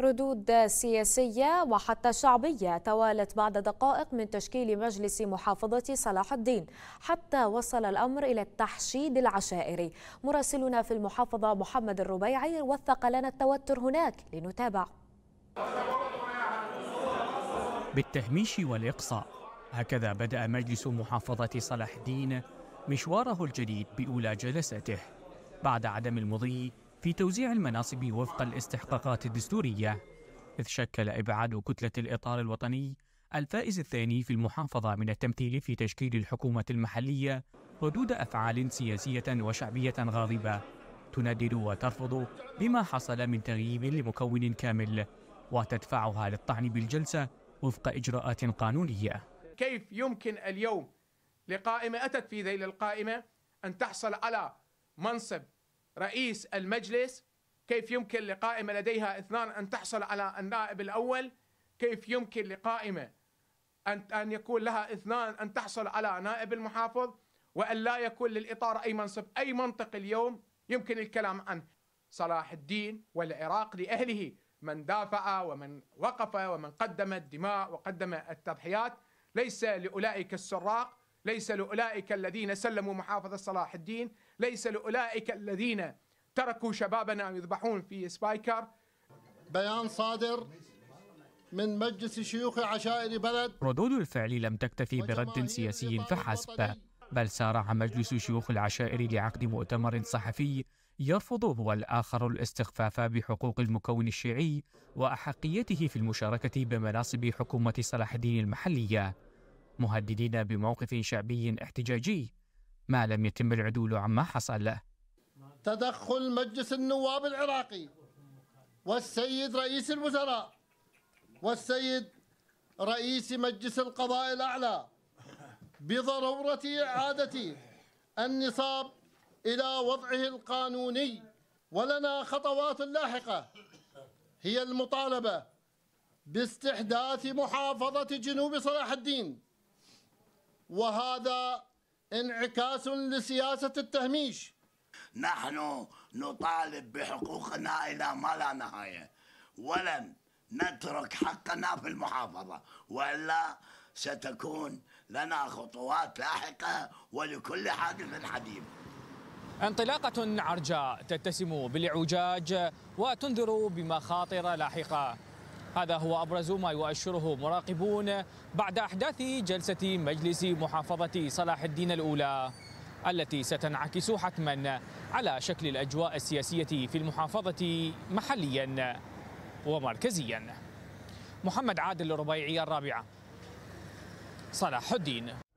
ردود سياسية وحتى شعبية توالت بعد دقائق من تشكيل مجلس محافظة صلاح الدين حتى وصل الأمر إلى التحشيد العشائري مراسلنا في المحافظة محمد الربيعي وثق لنا التوتر هناك لنتابع بالتهميش والإقصاء هكذا بدأ مجلس محافظة صلاح الدين مشواره الجديد بأولى جلساته بعد عدم المضي في توزيع المناصب وفق الاستحقاقات الدستورية إذ شكل إبعاد كتلة الإطار الوطني الفائز الثاني في المحافظة من التمثيل في تشكيل الحكومة المحلية ردود أفعال سياسية وشعبية غاضبة تندد وترفض بما حصل من تغييب لمكون كامل وتدفعها للطعن بالجلسة وفق إجراءات قانونية كيف يمكن اليوم لقائمة أتت في ذيل القائمة أن تحصل على منصب رئيس المجلس كيف يمكن لقائمة لديها اثنان أن تحصل على النائب الأول كيف يمكن لقائمة أن أن يكون لها اثنان أن تحصل على نائب المحافظ وأن لا يكون للإطار أي منصب أي منطق اليوم يمكن الكلام عن صلاح الدين والعراق لأهله من دافع ومن وقف ومن قدم الدماء وقدم التضحيات ليس لأولئك السراق ليس لأولئك الذين سلموا محافظة صلاح الدين ليس لأولئك الذين تركوا شبابنا يذبحون في سبايكر بيان صادر من مجلس شيوخ عشائر بلد ردود الفعل لم تكتفي برد سياسي فحسب بل سارع مجلس شيوخ العشائر لعقد مؤتمر صحفي يرفض هو الآخر الاستخفاف بحقوق المكون الشيعي وأحقيته في المشاركة بمناصب حكومة صلاح الدين المحلية مهددين بموقف شعبي احتجاجي ما لم يتم العدول عما حصل له تدخل مجلس النواب العراقي والسيد رئيس الوزراء والسيد رئيس مجلس القضاء الأعلى بضرورة إعادة النصاب إلى وضعه القانوني ولنا خطوات لاحقة هي المطالبة باستحداث محافظة جنوب صلاح الدين وهذا انعكاس لسياسة التهميش نحن نطالب بحقوقنا إلى ما لا نهاية ولن نترك حقنا في المحافظة وإلا ستكون لنا خطوات لاحقة ولكل حادث حديث انطلاقة عرجاء تتسم بالإعوجاج وتنذر بمخاطر لاحقة هذا هو أبرز ما يؤشره مراقبون بعد أحداث جلسة مجلس محافظة صلاح الدين الأولى التي ستنعكس حتما على شكل الأجواء السياسية في المحافظة محليا ومركزيا محمد عادل الربيعي الرابعة صلاح الدين